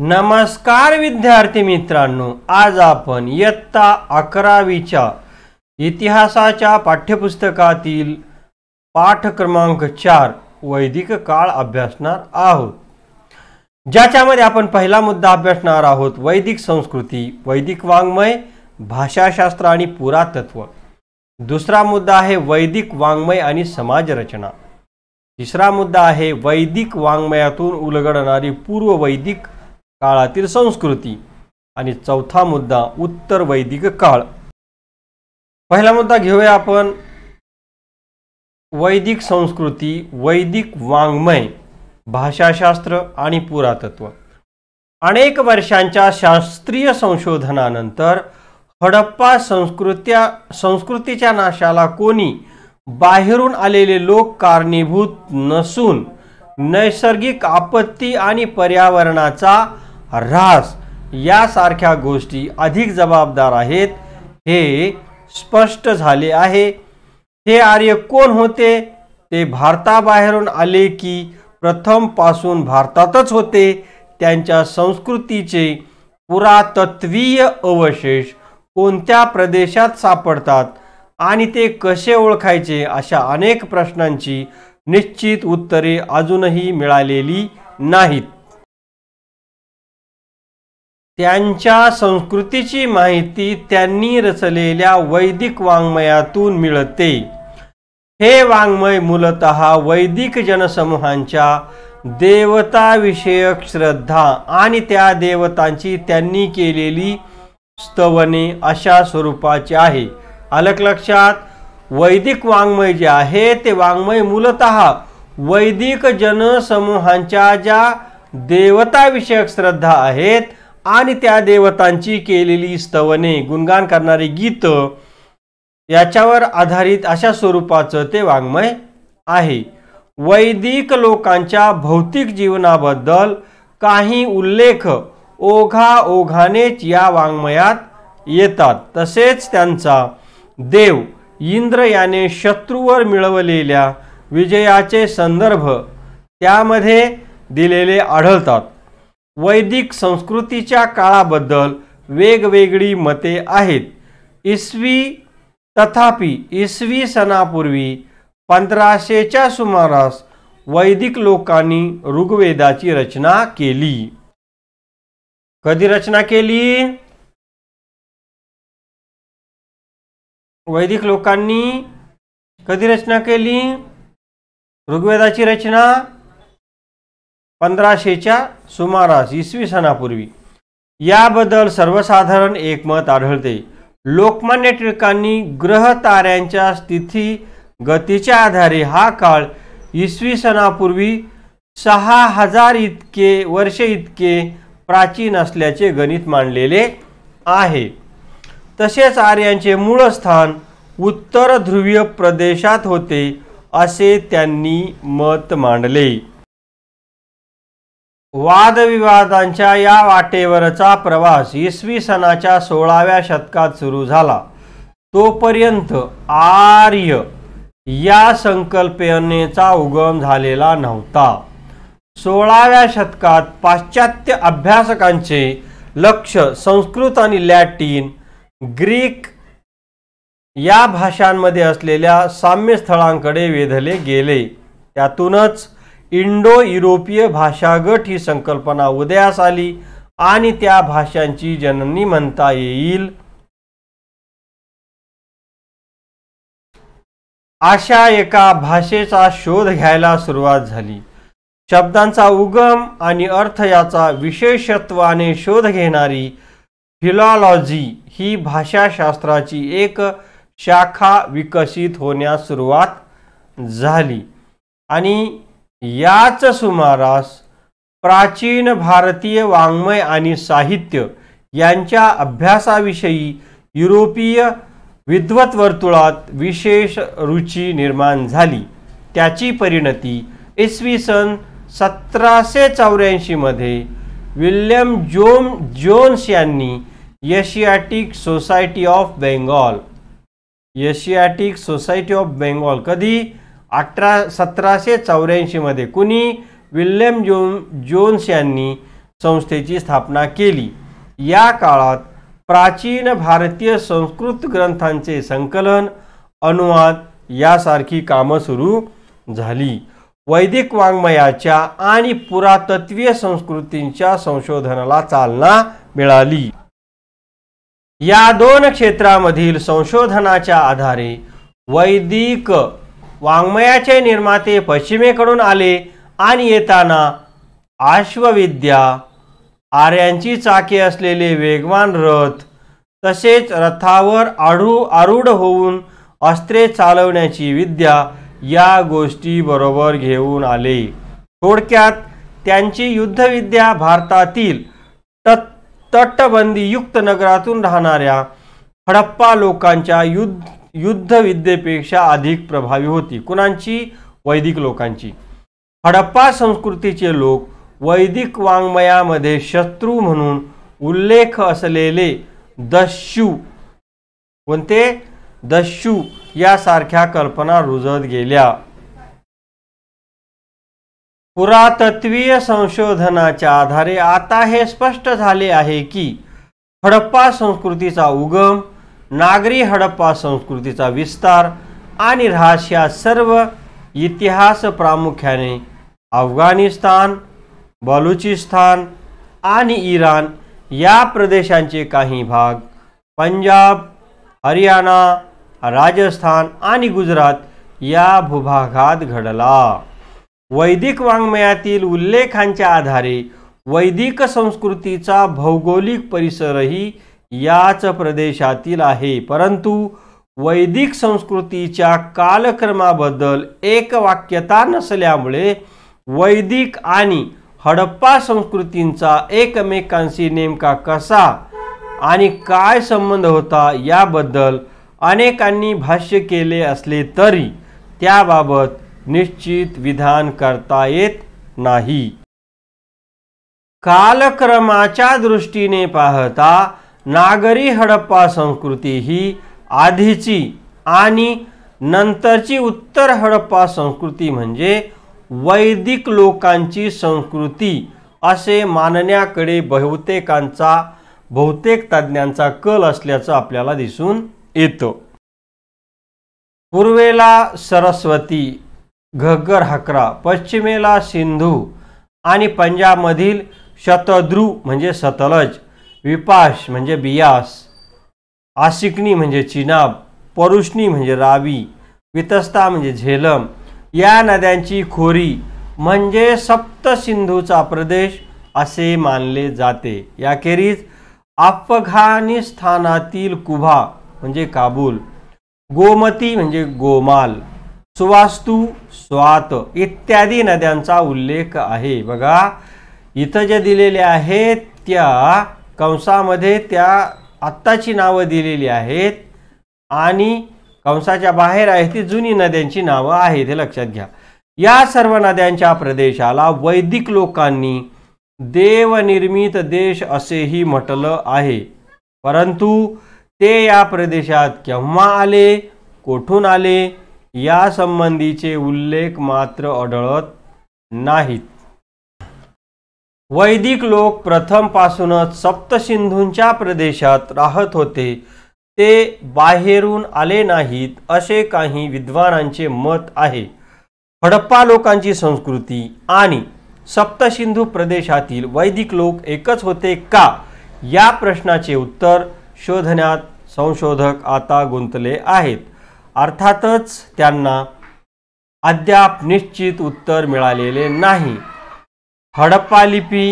नमस्कार विद्यार्थी मित्रांनो आज आपण इयत्ता अकरावीच्या इतिहासाच्या पाठ्यपुस्तकातील पाठ क्रमांक चार वैदिक काळ अभ्यासणार आहोत ज्याच्यामध्ये आपण पहिला मुद्दा अभ्यासणार आहोत वैदिक संस्कृती वैदिक वाङ्मय भाषाशास्त्र आणि पुरातत्व दुसरा मुद्दा आहे वैदिक वाङ्मय आणि समाजरचना तिसरा मुद्दा आहे वैदिक वाङ्मयातून उलगडणारी पूर्व वैदिक काळातील संस्कृती आणि चौथा मुद्दा उत्तर वैदिक काळ पहिला मुद्दा घेऊया आपण वैदिक संस्कृती वैदिक वाङ्मय भाषाशास्त्र आणि पुरातत्व अनेक वर्षांच्या शास्त्रीय संशोधनानंतर हडप्पा संस्कृत्या संस्कृतीच्या नाशाला कोणी बाहेरून आलेले लोक कारणीभूत नसून नैसर्गिक आपत्ती आणि पर्यावरणाचा या यासारख्या गोष्टी अधिक जबाबदार आहेत हे स्पष्ट झाले आहे हे आर्य कोण होते ते भारताबाहेरून आले की प्रथमपासून भारतातच होते त्यांच्या संस्कृतीचे पुरातत्वीय अवशेष कोणत्या प्रदेशात सापडतात आणि ते कसे ओळखायचे अशा अनेक प्रश्नांची निश्चित उत्तरे अजूनही मिळालेली नाहीत त्यांच्या संस्कृतीची माहिती त्यांनी रचलेल्या वैदिक वाङ्मयातून मिळते हे वाङ्मय मूलत वैदिक जनसमूहांच्या देवताविषयक श्रद्धा आणि त्या देवतांची त्यांनी केलेली स्तवने अशा स्वरूपाचे आहे अलक लक्षात वैदिक वाङ्मय जे आहे ते वाङ्मय मूलत वैदिक जनसमूहांच्या ज्या देवताविषयक श्रद्धा आहेत आणि त्या देवतांची केलेली स्तवने गुणगान करणारी गीतं याच्यावर आधारित अशा स्वरूपाचं ते वाङ्मय आहे वैदिक लोकांच्या भौतिक जीवनाबद्दल काही उल्लेख ओघा ओघानेच या वाङ्मयात येतात तसेच त्यांचा देव इंद्र याने शत्रूवर मिळवलेल्या विजयाचे संदर्भ त्यामध्ये दिलेले आढळतात वैदिक संस्कृतीच्या काळाबद्दल वेगवेगळी मते आहेत इसवी तथापि इसवी सणापूर्वी पंधराशेच्या सुमारास वैदिक लोकांनी ऋग्वेदाची रचना केली कधी रचना केली वैदिक लोकांनी कधी रचना केली ऋग्वेदाची रचना पंधराशेच्या सुमारास इसवी सणापूर्वी याबद्दल सर्वसाधारण एकमत आढळते लोकमान्य टिळकांनी ग्रह ताऱ्यांच्या स्थिती गतीच्या आधारे हा काळ इसवी सणापूर्वी सहा हजार इतके वर्षे इतके प्राचीन असल्याचे गणित मांडलेले आहे तसेच आर्यांचे मूळ स्थान उत्तर ध्रुवीय प्रदेशात होते असे त्यांनी मत मांडले वादविवादांच्या या वाटेवरचा प्रवास इसवी सणाच्या सोळाव्या शतकात सुरू झाला तोपर्यंत आर्य या संकल्पनेचा उगम झालेला नव्हता सोळाव्या शतकात पाश्चात्य अभ्यासकांचे लक्ष संस्कृत आणि लॅटिन ग्रीक या भाषांमध्ये असलेल्या साम्यस्थळांकडे वेधले गेले त्यातूनच इंडो युरोपीय भाषागट ही संकल्पना उदयास आली आणि त्या भाषांची जननी म्हणता येईल आशा एका भाषेचा शोध घ्यायला सुरुवात झाली शब्दांचा उगम आणि अर्थ याचा विशेषत्वाने शोध घेणारी फिलॉलॉजी ही भाषाशास्त्राची एक शाखा विकसित होण्यास सुरुवात झाली आणि याच सुमारास प्राचीन भारतीय वाङ्मय आणि साहित्य यांच्या अभ्यासाविषयी युरोपीय विद्वत वर्तुळात विशेष रुची निर्माण झाली त्याची परिणती इसवी सन सतराशे चौऱ्याऐंशीमध्ये विल्यम जोम जोन्स यांनी Asiatic Society of Bengal Asiatic Society of Bengal कधी अठरा सतराशे चौऱ्याऐंशीमध्ये कुणी विल्यम जो जोन्स यांनी संस्थेची स्थापना केली या काळात प्राचीन भारतीय संस्कृत ग्रंथांचे संकलन अनुवाद यासारखी कामं सुरू झाली वैदिक वाङ्मयाच्या आणि पुरातत्वीय संस्कृतींच्या संशोधनाला चालना मिळाली या दोन क्षेत्रामधील संशोधनाच्या आधारे वैदिक वाङ्मयाचे निर्माते पश्चिमेकडून आले आणि येताना आश्वविद्या आर्यांची चाके असलेले वेगवान रथ तसेच रथावर आढू आरूढ होऊन अस्त्रे चालवण्याची विद्या या गोष्टी बरोबर घेऊन आले थोडक्यात त्यांची युद्धविद्या भारतातील तट तटबंदीयुक्त नगरातून राहणाऱ्या हडप्पा लोकांच्या युद्ध युद्धविद्येपेक्षा अधिक प्रभावी होती कुणांची वैदिक लोकांची हडप्पा संस्कृतीचे लोक वैदिक वाङ्मयामध्ये शत्रू म्हणून उल्लेख असलेले दस्यू कोणते दस्यू यासारख्या कल्पना रुजत गेल्या पुरातत्वीय संशोधनाच्या आधारे आता हे स्पष्ट झाले आहे की हडप्पा संस्कृतीचा उगम नागरी हडप्पा संस्कृतीचा विस्तार आणि रहाशा या सर्व इतिहास प्रामुख्याने अफगाणिस्तान बलुचिस्तान आणि इराण या प्रदेशांचे काही भाग पंजाब हरियाणा राजस्थान आणि गुजरात या भूभागात घडला वैदिक वाङ्मयातील उल्लेखांच्या आधारे वैदिक संस्कृतीचा भौगोलिक परिसरही याच प्रदेशातील आहे परंतु वैदिक संस्कृतीच्या कालक्रमाबद्दल एक वाक्यता नसल्यामुळे वैदिक आणि हडप्पा संस्कृतींचा एकमेकांशी नेमका कसा आणि काय संबंध होता याबद्दल अनेकांनी भाष्य केले असले तरी त्याबाबत निश्चित विधान करता येत नाही कालक्रमाच्या दृष्टीने पाहता नागरी हडप्पा संस्कृती ही आधीची आणि नंतरची उत्तर हडप्पा संस्कृती म्हणजे वैदिक लोकांची संस्कृती असे मानण्याकडे बहुतेकांचा बहुतेक तज्ज्ञांचा कल असल्याचं आपल्याला दिसून येतं पूर्वेला सरस्वती घग्गर हकरा पश्चिमेला सिंधू आणि पंजाबमधील शतद्रू म्हणजे सतलज विपाश म्हणजे बियास आसिकनी म्हणजे चिनाब परुष्णी म्हणजे रावी वितस्ता म्हणजे झेलम या नद्यांची खोरी म्हणजे सप्तसिंधूचा प्रदेश असे मानले जाते याखेरीज अफगाणिस्तानातील कुभा म्हणजे काबूल गोमती म्हणजे गोमाल सुवास्तू स्वात इत्यादी नद्यांचा उल्लेख आहे बघा इथं जे दिलेले आहेत त्या कंसामध्ये त्या आत्ताची नावं दिलेली आहेत आणि कंसाच्या बाहेर आहे ती जुनी नद्यांची नावं आहेत हे लक्षात घ्या या सर्व नद्यांच्या प्रदेशाला वैदिक लोकांनी देवनिर्मित देश असेही म्हटलं आहे परंतु ते या प्रदेशात केव्हा आले कोठून आले यासंबंधीचे उल्लेख मात्र आढळत नाहीत वैदिक लोक प्रथमपासूनच सप्तसिंधूंच्या प्रदेशात राहत होते ते बाहेरून आले नाहीत असे काही विद्वानांचे मत आहे हडप्पा लोकांची संस्कृती आणि सप्तसिंधू प्रदेशातील वैदिक लोक एकच होते का या प्रश्नाचे उत्तर शोधण्यात संशोधक आता गुंतले आहेत अर्थातच त्यांना अद्याप निश्चित उत्तर मिळालेले नाही हडप्पा लिपी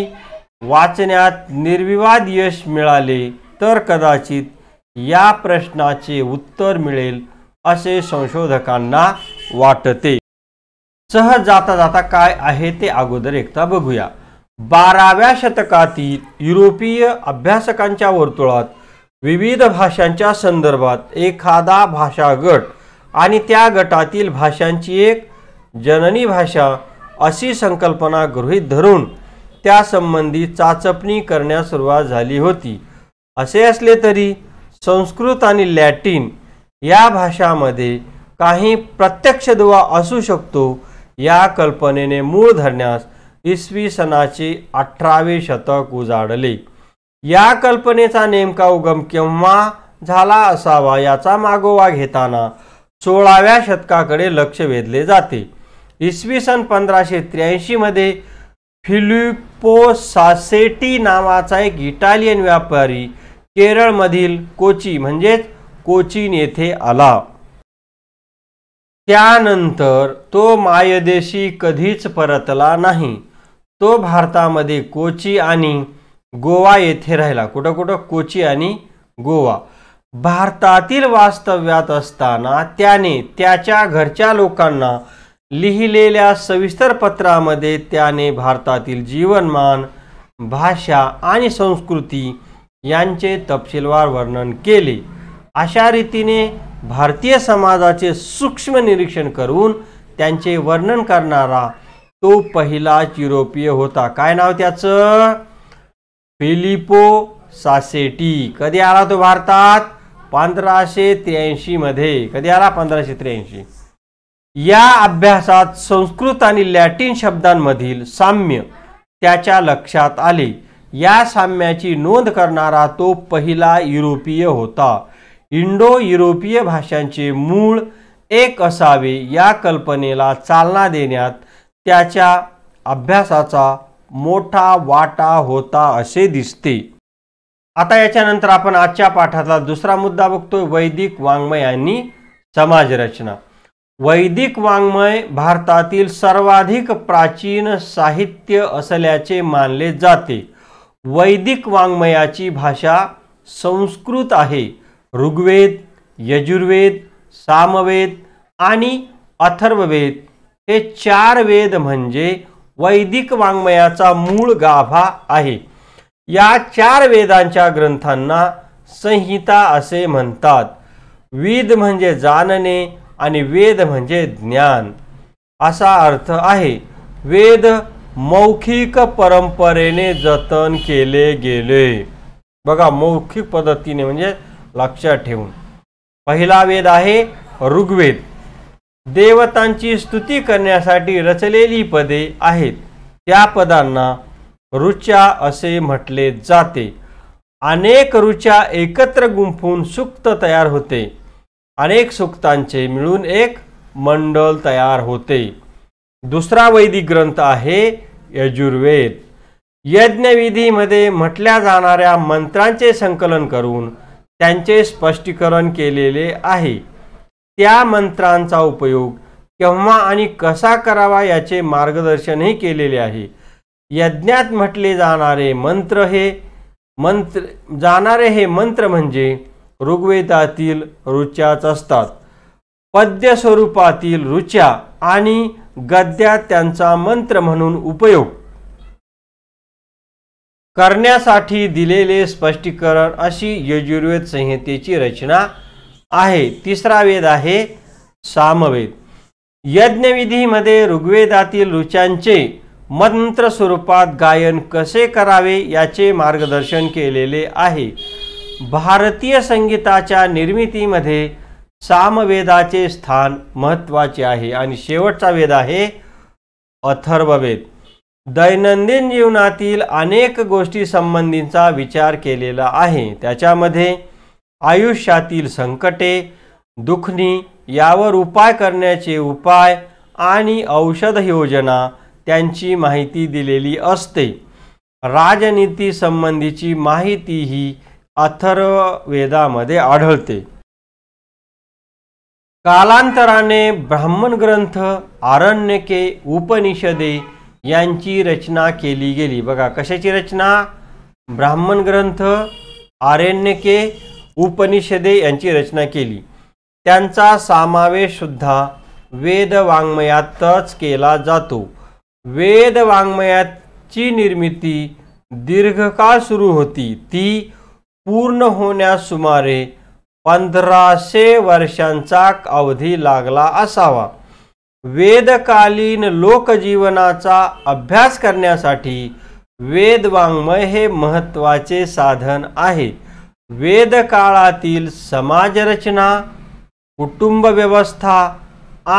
वाचण्यात निर्विवाद यश मिळाले तर कदाचित या प्रश्नाचे उत्तर मिळेल असे संशोधकांना वाटते सहज जाता जाता काय आहे ते अगोदर एकदा बघूया बाराव्या शतकातील युरोपीय अभ्यासकांच्या वर्तुळात विविध भाषांच्या संदर्भात एखादा भाषा गट आणि त्या गटातील भाषांची एक जननी भाषा अशी संकल्पना गृहीत धरून त्यासंबंधी चाचपणी करण्यास सुरुवात झाली होती असे असले तरी संस्कृत आणि लॅटिन या भाषामध्ये काही प्रत्यक्ष दुवा असू शकतो या कल्पनेने मूळ धरण्यास इसवी सनाचे अठरावे शतक उजाडले या कल्पनेचा नेमका उगम केव्हा झाला असावा याचा मागोवा घेताना सोळाव्या शतकाकडे लक्ष वेधले जाते इसवी सन पंधराशे त्र्याऐंशीमध्ये फिलिपो सासेटी नावाचा एक इटालियन व्यापारी केरळमधील कोची म्हणजेच कोचीन येथे आला त्यानंतर तो मायदेशी कधीच परतला नाही तो भारतामध्ये कोची आणि गोवा येथे राहिला कुठं कुठं कोची आणि गोवा भारतातील वास्तव्यात असताना त्याने त्याच्या घरच्या लोकांना लिहिलेल्या सविस्तर पत्रामध्ये त्याने भारतातील जीवनमान भाषा आणि संस्कृती यांचे तपशीलवार वर्णन केले अशा रीतीने भारतीय समाजाचे सूक्ष्म निरीक्षण करून त्यांचे वर्णन करणारा तो पहिलाच युरोपीय होता काय नाव त्याचं फिलिपो सासेटी कधी आला तो भारतात पंधराशे त्र्याऐंशीमध्ये कधी आला पंधराशे त्र्याऐंशी या अभ्यासात संस्कृत आणि लॅटिन शब्दांमधील साम्य त्याच्या लक्षात आले या साम्याची नोंद करणारा तो पहिला युरोपीय होता इंडो युरोपीय भाषांचे मूळ एक असावे या कल्पनेला चालना देण्यात त्याच्या अभ्यासाचा मोठा वाटा होता असे दिसते आता याच्यानंतर आपण आजच्या पाठातला दुसरा मुद्दा बघतोय वैदिक वाङ्मयांनी समाजरचना वैदिक वाङ्मय भारतातील सर्वाधिक प्राचीन साहित्य असल्याचे मानले जाते वैदिक वाङ्मयाची भाषा संस्कृत आहे ऋग्वेद यजुर्वेद सामवेद आणि अथर्ववेद हे चार वेद म्हणजे वैदिक वाङ्मयाचा मूळ गाभा आहे या चार वेदांच्या ग्रंथांना संहिता असे म्हणतात वेद म्हणजे जाणणे आणि वेद म्हणजे ज्ञान असा अर्थ आहे वेद मौखिक परंपरेने जतन केले गेले बघा मौखिक पद्धतीने म्हणजे लक्षात ठेवून पहिला वेद आहे ऋग्वेद देवतांची स्तुती करण्यासाठी रचलेली पदे आहेत त्या पदांना ऋचा असे म्हटले जाते अनेक ऋचा एकत्र गुंफून सुक्त तयार होते अनेक सुक्तांचे मिळून एक मंडल तयार होते दुसरा वैदिक ग्रंथ आहे यजुर्वेद यज्ञविधीमध्ये म्हटल्या जाणाऱ्या मंत्रांचे संकलन करून त्यांचे स्पष्टीकरण केलेले आहे त्या मंत्रांचा उपयोग केव्हा आणि कसा करावा याचे मार्गदर्शनही केलेले आहे यज्ञात म्हटले जाणारे मंत्र हे मंत्र जाणारे हे मंत्र म्हणजे ऋग्वेदातील रुच्याच असतात पद्य स्वरूपातील रुच्या आणि गद्या त्यांचा मंत्र म्हणून उपयोग करण्यासाठी दिलेले स्पष्टीकरण अशी यजुर्वेद संहितेची रचना आहे तिसरा वेद आहे सामवेद यज्ञविधीमध्ये ऋग्वेदातील रुचांचे मंत्र स्वरूपात गायन कसे करावे याचे मार्गदर्शन केलेले आहे भारतीय संगीताच्या निर्मितीमध्ये सामवेदाचे स्थान महत्त्वाचे आहे आणि शेवटचा वेद आहे अथर्ववेद दैनंदिन जीवनातील अनेक गोष्टी संबंधींचा विचार केलेला आहे त्याच्यामध्ये आयुष्यातील संकटे दुखणी यावर उपाय करण्याचे उपाय आणि औषध योजना त्यांची माहिती दिलेली असते राजनीती संबंधीची माहितीही ही अथर्व आढळते कालांतराने ब्राह्मण ग्रंथ आरण्यके उपनिषदे यांची रचना केली गेली बघा कशाची रचना ब्राह्मण ग्रंथ आरण्यके उपनिषदे यांची रचना केली त्यांचा समावेश समावेशसुद्धा वेदवाङ्मयातच केला जातो वाङ्मयाची निर्मिती दीर्घकाळ सुरू होती ती पूर्ण होण्यास सुमारे पंधराशे वर्षांचा अवधी लागला असावा वेदकालीन लोकजीवनाचा अभ्यास करण्यासाठी वेदवाङ्मय हे महत्त्वाचे साधन आहे वेदकाळातील समाजरचना कुटुंब व्यवस्था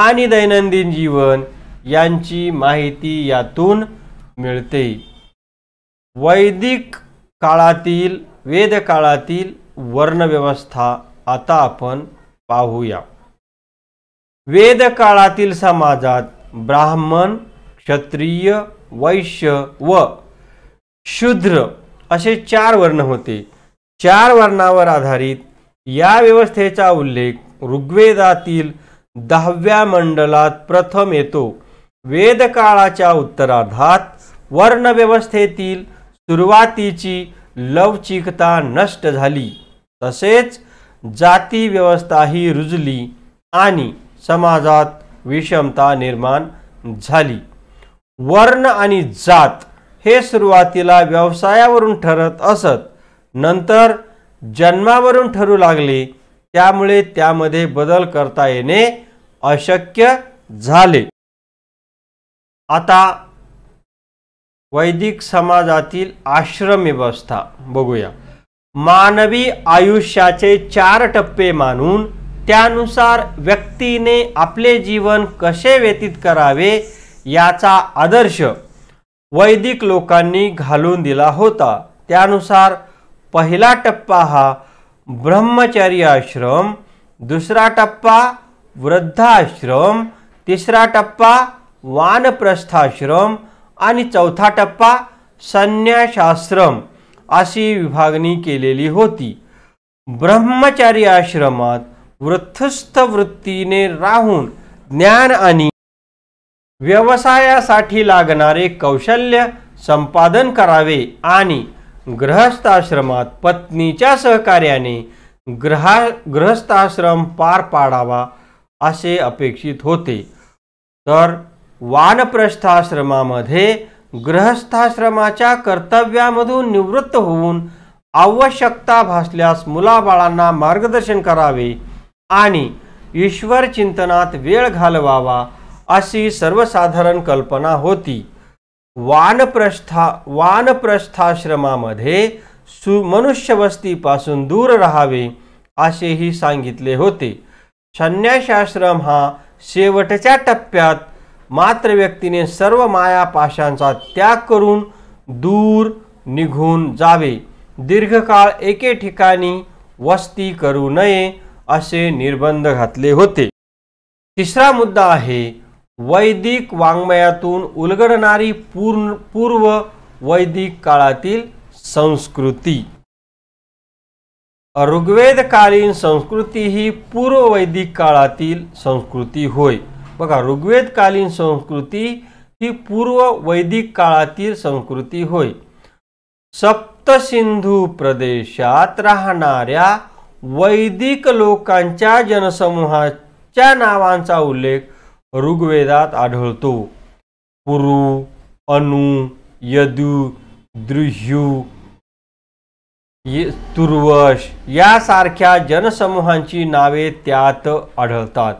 आणि दैनंदिन जीवन यांची माहिती यातून मिळते वैदिक काळातील वेदकाळातील वर्णव्यवस्था आता आपण पाहूया वेदकाळातील समाजात ब्राह्मण क्षत्रिय वैश्य व शूद्र असे चार वर्ण होते चार वर्णावर आधारित या व्यवस्थेचा उल्लेख ऋग्वेदातील दहाव्या मंडलात प्रथम येतो वेदकाळाच्या उत्तरार्धात वर्णव्यवस्थेतील सुरुवातीची लवचिकता नष्ट झाली तसेच जाती व्यवस्थाही रुजली आणि समाजात विषमता निर्माण झाली वर्ण आणि जात हे सुरुवातीला व्यवसायावरून ठरत असत नंतर जन्मावरून ठरू लागले त्यामुळे त्यामध्ये बदल करता येणे अशक्य झाले आता वैदिक समाजातील आश्रम व्यवस्था बघूया मानवी आयुष्याचे चार टप्पे मानून त्यानुसार व्यक्तीने आपले जीवन कसे व्यतीत करावे याचा आदर्श वैदिक लोकांनी घालून दिला होता त्यानुसार पहिला टप्पा हा ब्रह्मचारी आश्रम दुसरा टप्पा वृद्धाश्रम तिसरा टप्पा वानप्रस्थाश्रम आणि चौथा टप्पा संन्यासाश्रम अशी विभागणी केलेली होती ब्रह्मचारी आश्रमात वृत्तस्थ वृत्तीने राहून ज्ञान आणि व्यवसायासाठी लागणारे कौशल्य संपादन करावे आणि गृहस्थाश्रमात पत्नीच्या सहकार्याने ग्रहा ग्रहस्थाश्रम पार पाडावा असे अपेक्षित होते तर वानप्रस्थाश्रमामध्ये ग्रहस्थाश्रमाच्या कर्तव्यामधून निवृत्त होऊन आवश्यकता भासल्यास मुलाबाळांना मार्गदर्शन करावे आणि ईश्वर चिंतनात वेळ घालवावा अशी सर्वसाधारण कल्पना होती वानप्रस्था वानप्रस्थाश्रमामध्ये सु मनुष्यवस्तीपासून दूर राहावे असेही सांगितले होते संन्यासाश्रम हा शेवटच्या टप्प्यात मात्र व्यक्तीने सर्व मायापाशांचा त्याग करून दूर निघून जावे दीर्घकाळ एके ठिकाणी वस्ती करू नये असे निर्बंध घातले होते तिसरा मुद्दा आहे वैदिक वाङ्मयातून उलगडणारी पूर्ण पूर्व वैदिक काळातील संस्कृती ऋग्वेदकालीन संस्कृती ही पूर्व वैदिक काळातील संस्कृती होय बघा ऋग्वेदकालीन संस्कृती ही पूर्व वैदिक काळातील संस्कृती होय सप्तसिंधू प्रदेशात राहणाऱ्या वैदिक लोकांच्या जनसमूहाच्या नावांचा उल्लेख ऋग्वेदात आढळतो पुरु अनु यदु दृह्यू तुर्वश यासारख्या जनसमूहांची नावे त्यात आढळतात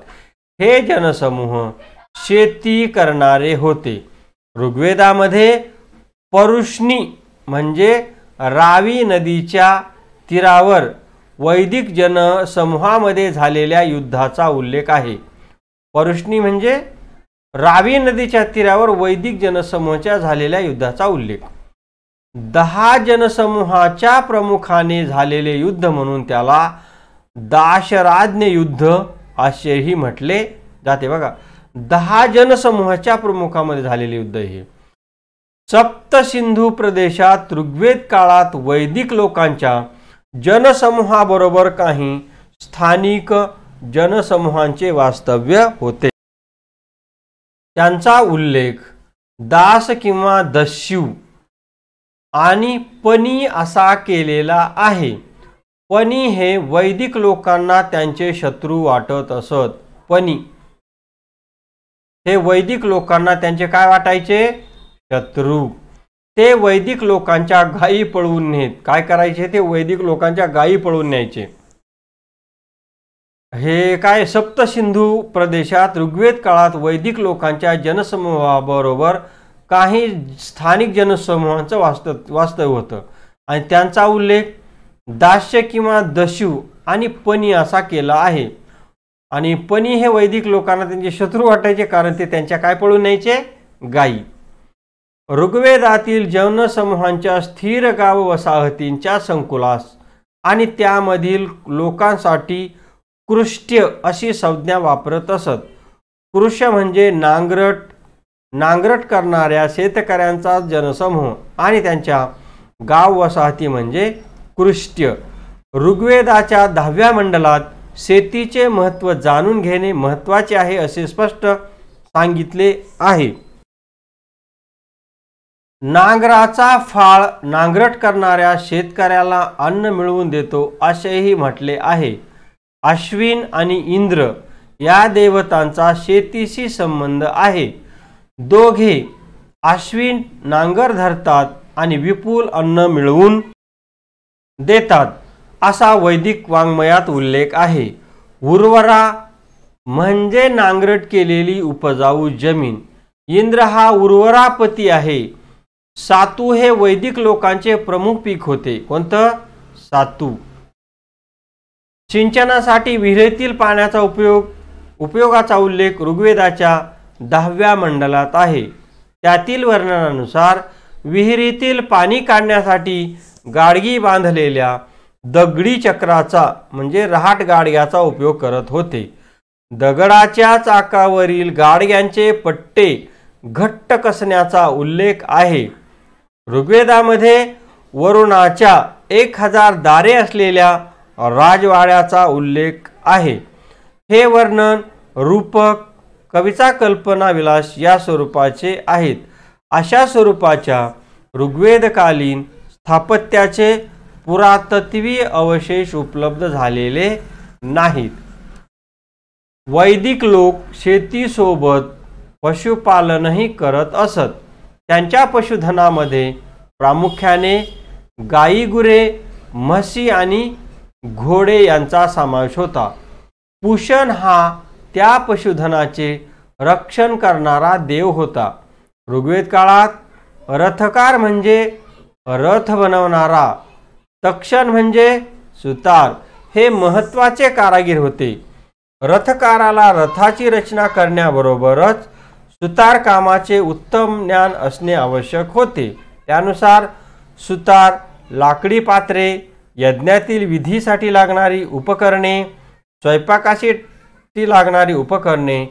हे जनसमूह शेती करणारे होते ऋग्वेदामध्ये परुष्णी म्हणजे रावी नदीच्या तीरावर वैदिक जनसमूहामध्ये झालेल्या युद्धाचा उल्लेख आहे परुष्णी म्हणजे रावी नदीच्या तीरावर वैदिक जनसमूहाच्या झालेल्या युद्धाचा उल्लेख दहा जनसमूहाच्या प्रमुखाने झालेले युद्ध म्हणून त्याला दाशराज्ञ युद्ध असेही म्हटले जाते बघा दहा जनसमूहाच्या प्रमुखामध्ये झालेले युद्ध हे सप्त सिंधू प्रदेशात ऋग्वेद काळात वैदिक लोकांच्या जनसमूहाबरोबर काही स्थानिक जनसमूहांचे वास्तव्य होते त्यांचा उल्लेख दास किंवा दस्यू आणि पनी असा केलेला आहे पणी हे वैदिक लोकांना त्यांचे शत्रू वाटत असत पणी हे वैदिक लोकांना त्यांचे काय वाटायचे शत्रू ते वैदिक लोकांच्या गायी पळवून नेत काय करायचे ते वैदिक लोकांच्या गायी पळवून न्यायचे हे काय सप्तसिंधू प्रदेशात ऋग्वेद काळात वैदिक लोकांच्या जनसमूहाबरोबर काही स्थानिक जनसमूहांचं वास्तव वास्तव्य होतं आणि त्यांचा उल्लेख दास्य किंवा दशू आणि पनी असा केला आहे आणि पनी हे वैदिक लोकांना त्यांचे शत्रू वाटायचे कारण ते त्यांच्या काय पळून न्यायचे गायी ऋग्वेदातील जनसमूहांच्या स्थिर गाव वसाहतींच्या संकुलास आणि त्यामधील लोकांसाठी कृष्ट्य अशी संज्ञा वापरत असत कृष्य म्हणजे नांगरट नांगरट करणाऱ्या शेतकऱ्यांचा जनसमूह आणि त्यांच्या गाव वसाहती म्हणजे कृष्ट्य ऋग्वेदाच्या दहाव्या मंडलात शेतीचे महत्त्व जाणून घेणे महत्त्वाचे आहे असे स्पष्ट सांगितले आहे नांगराचा फाळ नांगरट करणाऱ्या शेतकऱ्याला अन्न मिळवून देतो असेही म्हटले आहे अश्विन आणि इंद्र या देवतांचा शेतीशी संबंध आहे दोघे अश्विन नांगर धरतात आणि विपुल अन्न मिळवून देतात असा वैदिक वाङ्मयात उल्लेख आहे उर्वरा म्हणजे नांगरट केलेली उपजाऊ जमीन इंद्र हा उर्वरापती आहे सातू हे वैदिक लोकांचे प्रमुख पीक होते कोणतं सातू सिंचनासाठी विहिरीतील पाण्याचा उपयोग उपयोगाचा उल्लेख ऋग्वेदाच्या दहाव्या मंडलात आहे त्यातील वर्णनानुसार विहिरीतील पाणी काढण्यासाठी गाडगी बांधलेल्या दगडी चक्राचा म्हणजे रहाट गाडग्याचा उपयोग करत होते दगडाच्या चाकावरील गाडग्यांचे पट्टे घट्ट कसण्याचा उल्लेख आहे ऋग्वेदामध्ये वरुणाच्या एक हजार दारे असलेल्या राजवाड्याचा उल्लेख आहे हे वर्णन रूपक कविता कल्पना विलास या स्वरूपाचे आहेत अशा स्वरूपाच्या ऋग्वेदकालीन स्थापत्याचे पुरातत्वी अवशेष उपलब्ध झालेले नाहीत वैदिक लोक शेतीसोबत पशुपालनही करत असत त्यांच्या पशुधनामध्ये प्रामुख्याने गाई गुरे म्हशी आणि घोडे यांचा समावेश होता पुषण हा त्या पशुधनाचे रक्षण करणारा देव होता ऋग्वेद काळात रथकार म्हणजे रथ बनवणारा तक्षण म्हणजे सुतार हे महत्त्वाचे कारागीर होते रथकाराला रथाची रचना करण्याबरोबरच सुतार कामाचे उत्तम ज्ञान असणे आवश्यक होते त्यानुसार सुतार लाकडी पात्रे यज्ञातील विधीसाठी लागणारी उपकरणे स्वयंपाकाशी लागणारी उपकरणे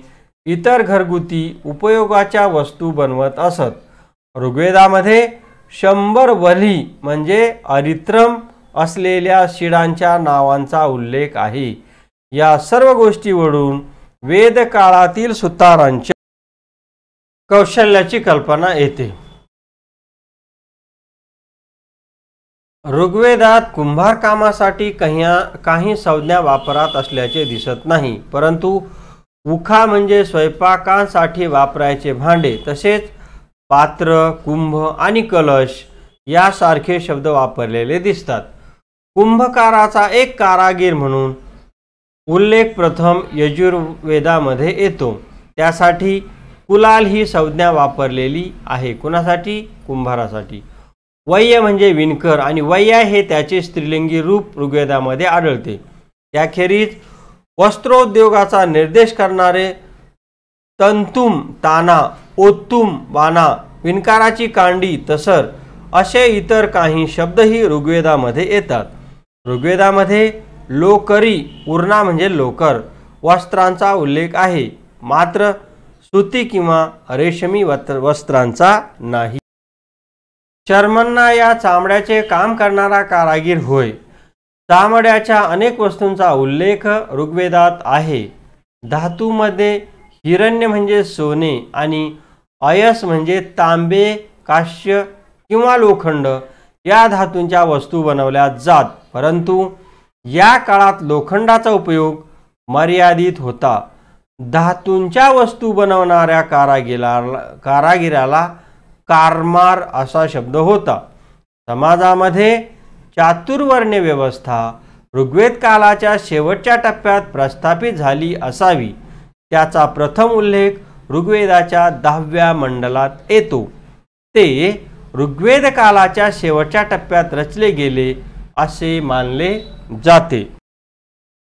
इतर घरगुती उपयोगाच्या वस्तू बनवत असत ऋग्वेदामध्ये शंभर वली म्हणजे अरित्रम असलेल्या शिडांच्या नावांचा उल्लेख आहे या सर्व गोष्टीवरून वेदकाळातील सुतारांच्या कौशल्याची कल्पना येते ऋग्वेदात कुंभारकामासाठी काही काही संज्ञा वापरात असल्याचे दिसत नाही परंतु उखा म्हणजे स्वयंपाकांसाठी वापरायचे भांडे तसेच पात्र कुंभ आणि कलश यासारखे शब्द वापरलेले दिसतात कुंभकाराचा एक कारागीर म्हणून उल्लेख प्रथम यजुर्वेदामध्ये येतो त्यासाठी कुलाल ही संज्ञा वापरलेली आहे कुणासाठी कुंभारासाठी वय्य म्हणजे विणकर आणि वैया हे त्याचे स्त्रीलिंगी रूप ऋग्वेदामध्ये आढळते त्याखेरीज वस्त्रोद्योगाचा निर्देश करणारे तंतुम ताना ओत्तुम वाना विणकाराची कांडी तसर असे इतर काही शब्दही ऋग्वेदामध्ये येतात ऋग्वेदामध्ये लोकरी उरणा म्हणजे लोकर वस्त्रांचा उल्लेख आहे मात्र सुती किंवा रेशमी वस्त्रांचा नाही शर्मन्ना या चामड्याचे काम करणारा कारागीर होय चामड्याच्या अनेक वस्तूंचा उल्लेख ऋग्वेदात आहे धातूमध्ये हिरण्य म्हणजे सोने आणि अयस म्हणजे तांबे काश्य किंवा लोखंड या धातूंच्या वस्तू बनवल्या जात परंतु या काळात लोखंडाचा उपयोग मर्यादित होता धातूंच्या वस्तू बनवणाऱ्या कारागिरा कारागिराला कारमार असा शब्द होता समाजामध्ये चातुर्वर्ण्य व्यवस्था ऋग्वेद कालाच्या शेवटच्या टप्प्यात प्रस्थापित झाली असावी त्याचा प्रथम उल्लेख ऋग्वेदाच्या दहाव्या मंडलात येतो ते ऋग्वेद कालाच्या शेवटच्या टप्प्यात रचले गेले असे मानले जाते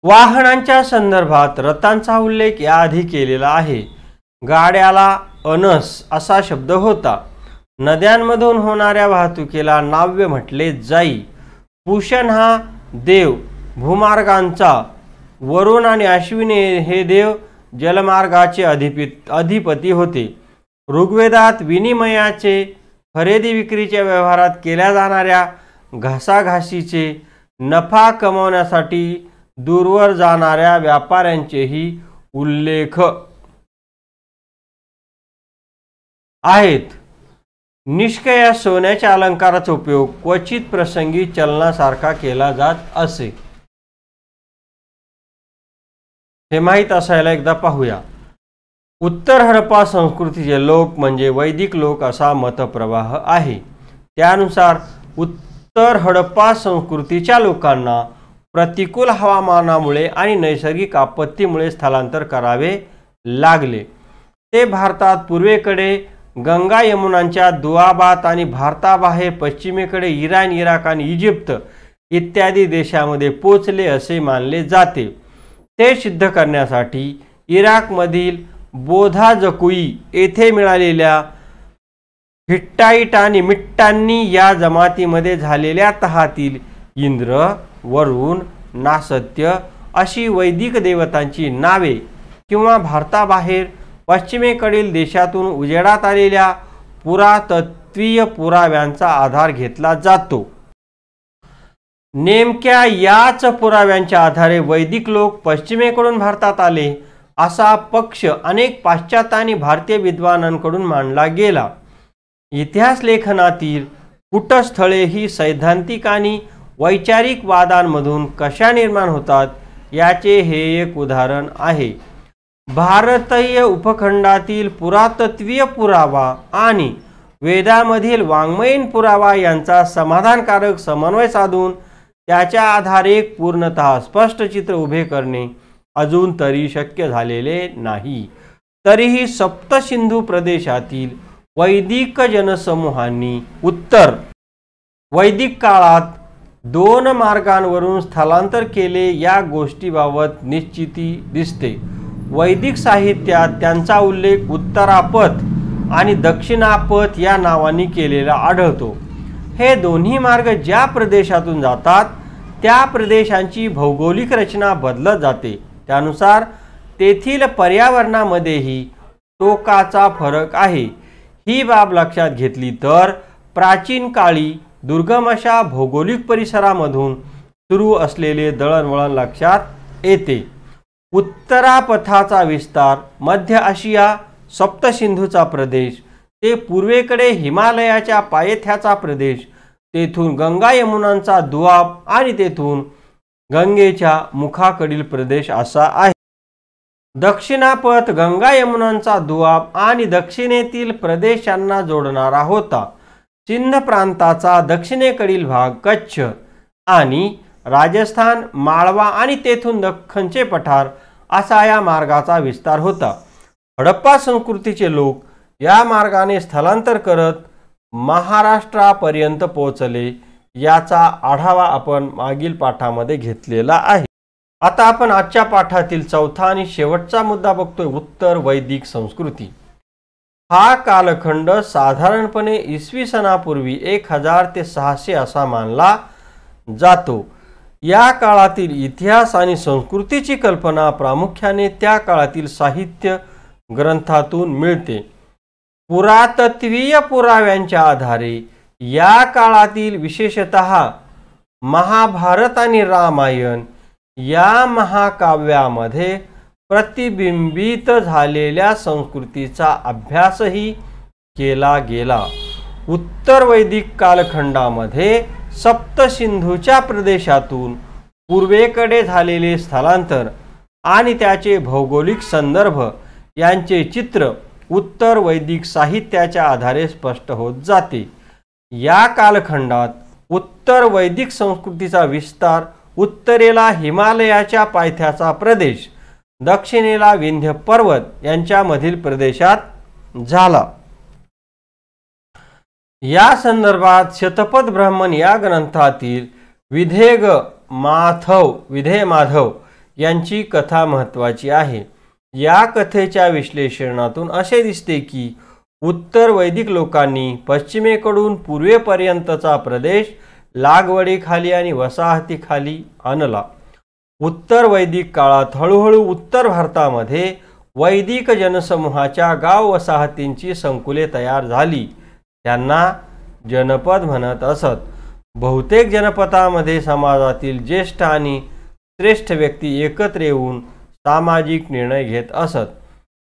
वाहनांच्या संदर्भात रथांचा उल्लेख याआधी केलेला आहे गाड्याला अनस असा शब्द होता नद्यांमधून होणाऱ्या वाहतुकीला नाव्य म्हटले जाई पूषण हा देव भूमार्गांचा वरुण आणि अश्विनी हे देव जलमार्गाचे अधिपी अधिपती होते ऋग्वेदात विनिमयाचे खरेदी विक्रीच्या व्यवहारात केल्या जाणाऱ्या घासाघासीचे नफा कमवण्यासाठी दूरवर जाणाऱ्या व्यापाऱ्यांचेही उल्लेख आहेत निष्कया सोन्याच्या अलंकाराचा उपयोग क्वचित प्रसंगी चलनासारखा केला जात असे हे माहीत असायला एकदा पाहूया उत्तर हडप्पा संस्कृतीचे लोक म्हणजे वैदिक लोक असा मतप्रवाह आहे त्यानुसार उत्तर हडप्पा संस्कृतीच्या लोकांना प्रतिकूल हवामानामुळे आणि नैसर्गिक आपत्तीमुळे स्थलांतर करावे लागले ते भारतात पूर्वेकडे गंगा यमुनांच्या दुआबात आणि भारताबाहेर पश्चिमेकडे इराण इराक आणि इजिप्त इत्यादी देशामध्ये पोचले असे मानले जाते ते सिद्ध करण्यासाठी इराकमधील बोधाजकुई येथे मिळालेल्या हिट्टाईट आणि मिट्टांनी या जमातीमध्ये झालेल्या तहातील इंद्र वरुण नासत्य अशी वैदिक देवतांची नावे किंवा भारताबाहेर पश्चिमेकडील देशातून उजेडात आलेल्या पुरातत्वीय पुराव्यांचा आधार घेतला जातो नेमक्या याच पुराव्यांच्या आधारे वैदिक लोक पश्चिमेकडून भारतात आले असा पक्ष अनेक पाश्चात्य आणि भारतीय विद्वानांकडून मांडला गेला इतिहास लेखनातील कुटस्थळे ही सैद्धांतिक आणि वैचारिक वादांमधून कशा निर्माण होतात याचे हे एक उदाहरण आहे भारतीय उपखंडातील पुरातत्वीय पुरावा आणि वेदामधील वाङ्मयीन पुरावा यांचा समाधानकारक समन्वय साधून त्याच्या आधारे पूर्णत स्पष्ट चित्र उभे करणे अजून तरी शक्य झालेले नाही तरीही सप्तसिंधू प्रदेशातील वैदिक जनसमूहांनी उत्तर वैदिक काळात दोन मार्गांवरून स्थलांतर केले या गोष्टीबाबत निश्चिती दिसते वैदिक साहित्यात त्यांचा उल्लेख उत्तरापथ आणि दक्षिणापथ या नावाने केलेला आढळतो हे दोन्ही मार्ग ज्या प्रदेशातून जातात त्या प्रदेशांची भौगोलिक रचना बदलत जाते त्यानुसार तेथील पर्यावरणामध्येही टोकाचा फरक आहे ही बाब लक्षात घेतली तर प्राचीन काळी दुर्गम अशा भौगोलिक परिसरामधून सुरू असलेले दळणवळण लक्षात येते उत्तरापथाचा विस्तार मध्य आशिया सप्तसिंधूचा प्रदेश ते पूर्वेकडे हिमालयाच्या पायथ्याचा प्रदेश तेथून गंगा यमुनांचा दुआब आणि तेथून गंगेच्या मुखाकडील प्रदेश असा आहे दक्षिणापथ गंगा यमुनांचा दुआब आणि दक्षिणेतील प्रदेशांना जोडणारा होता सिंध प्रांताचा दक्षिणेकडील भाग कच्छ आणि राजस्थान माळवा आणि तेथून दख्खनचे पठार असा या मार्गाचा विस्तार होता हडप्पा संस्कृतीचे लोक या मार्गाने स्थलांतर करत महाराष्ट्रापर्यंत पोहोचले याचा आढावा आपण मागील पाठामध्ये घेतलेला आहे आता आपण आजच्या पाठातील चौथा आणि शेवटचा मुद्दा बघतोय उत्तर वैदिक संस्कृती हा कालखंड साधारणपणे इसवी सणापूर्वी एक हजार ते सहाशे असा मानला जातो या काळातील इतिहास आणि संस्कृतीची कल्पना प्रामुख्याने त्या काळातील साहित्य ग्रंथातून मिळते पुरातत्वीय पुराव्यांच्या आधारे या काळातील विशेषत महाभारत आणि रामायण या महाकाव्यामध्ये प्रतिबिंबित झालेल्या संस्कृतीचा अभ्यासही केला गेला उत्तर वैदिक कालखंडामध्ये सप्तसिंधूच्या प्रदेशातून पूर्वेकडे झालेले स्थलांतर आणि त्याचे भौगोलिक संदर्भ यांचे चित्र उत्तर वैदिक साहित्याच्या आधारे स्पष्ट होत जाते या कालखंडात उत्तर वैदिक संस्कृतीचा विस्तार उत्तरेला हिमालयाच्या पायथ्याचा प्रदेश दक्षिणेला विंध्य पर्वत यांच्यामधील प्रदेशात झाला या संदर्भात शतपथ ब्राह्मण या ग्रंथातील विधेग माथव विधे माधव यांची कथा महत्त्वाची आहे या कथेच्या विश्लेषणातून असे दिसते की उत्तर वैदिक लोकांनी पश्चिमेकडून पूर्वेपर्यंतचा प्रदेश लागवडीखाली आणि वसाहतीखाली आणला उत्तर वैदिक काळात हळूहळू उत्तर भारतामध्ये वैदिक जनसमूहाच्या गाव वसाहतींची संकुले तयार झाली त्यांना जनपद म्हणत असत बहुतेक जनपदामध्ये समाजातील ज्येष्ठ आणि श्रेष्ठ व्यक्ती एकत्र येऊन सामाजिक निर्णय घेत असत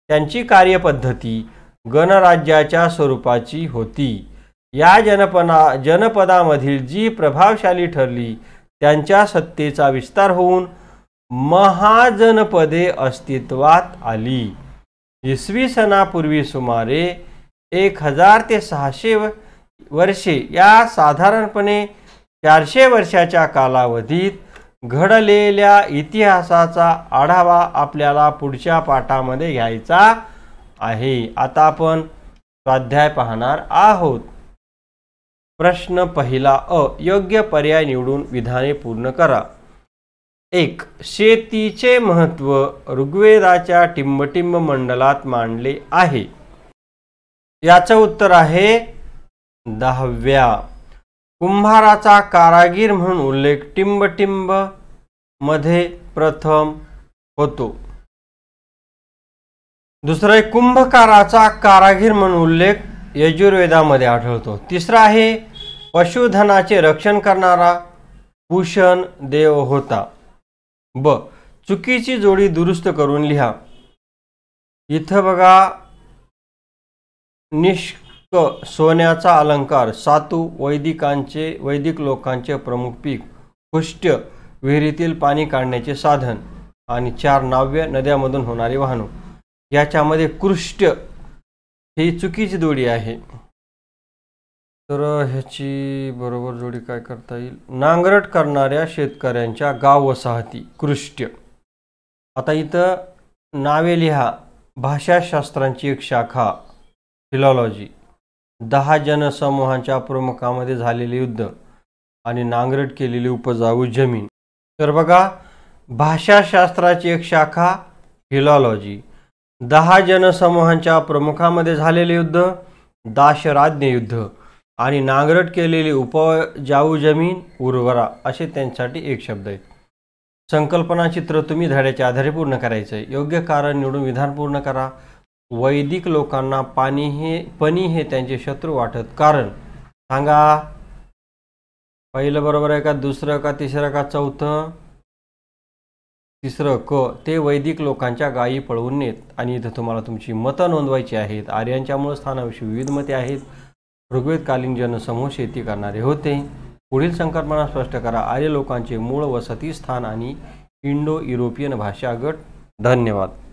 त्यांची कार्यपद्धती गणराज्याच्या स्वरूपाची होती या जनपना जनपदामधील जी प्रभावशाली ठरली त्यांच्या सत्तेचा विस्तार होऊन महाजनपदे अस्तित्वात आली इसवी सणापूर्वी सुमारे एक हजार ते सहाशे वर्षे या साधारणपणे चारशे वर्षाच्या कालावधीत घडलेल्या इतिहासाचा आढावा आपल्याला पुढच्या पाठामध्ये घ्यायचा आहे आता आपण स्वाध्याय पाहणार आहोत प्रश्न पहिला अ योग्य पर्याय निवडून विधाने पूर्ण करा एक शेतीचे महत्व ऋग्वेदाच्या टिंबटिंब मंडलात मांडले आहे याचं उत्तर आहे दहाव्या कुंभाराचा कारागीर म्हणून उल्लेख टिंबटिंब मध्ये प्रथम होतो दुसरं कुंभकाराचा कारागीर म्हणून उल्लेख यजुर्वेदामध्ये आढळतो तिसरा आहे पशुधनाचे रक्षण करणारा भूषण देव होता ब चुकीची जोडी दुरुस्त करून लिहा इथं बघा निष्क सोन्याचा अलंकार सातू वैदिकांचे वैदिक लोकांचे प्रमुख पीक कुष्ट विहिरीतील पाणी काढण्याचे साधन आणि चार नाव्य नद्यामधून होणारी वाहनू याच्यामध्ये कृष्ट ही चुकीची जोडी आहे तर ह्याची बरोबर जोडी काय करता येईल नांगरट करणाऱ्या शेतकऱ्यांच्या गाव वसाहती कृष्ट आता इथं नावे लिहा भाषाशास्त्रांची एक शाखा फिलॉलॉजी दहा जनसमूहांच्या प्रमुखामध्ये झालेले युद्ध आणि नांगरट केलेली उपजाऊ जमीन तर बघा भाषाशास्त्राची एक शाखा हिलॉलॉजी दहा जनसमूहांच्या प्रमुखामध्ये झालेले युद्ध दाशराज्ञ युद्ध आणि नांगरट केलेली उपजाऊ जमीन उर्वरा असे त्यांच्यासाठी एक शब्द आहेत संकल्पना चित्र तुम्ही धड्याच्या आधारे पूर्ण करायचं आहे योग्य कारण निवडून विधान पूर्ण करा वैदिक लोकांना पाणी हे पणी हे त्यांचे शत्रू वाटत कारण सांगा पहिलं बरोबर आहे का दुसरं का तिसरं का चौथं तिसरं क ते वैदिक लोकांच्या गायी पळवून नेत आणि इथं तुम्हाला तुमची मतं नोंदवायची आहेत आर्यांच्या मूळ स्थानाविषयी विविध मते आहेत ऋग्वेदकालीन जनसमूह शेती करणारे होते पुढील संकल्पना स्पष्ट करा आर्य लोकांचे मूळ वसती स्थान आणि इंडो युरोपियन भाषा गट धन्यवाद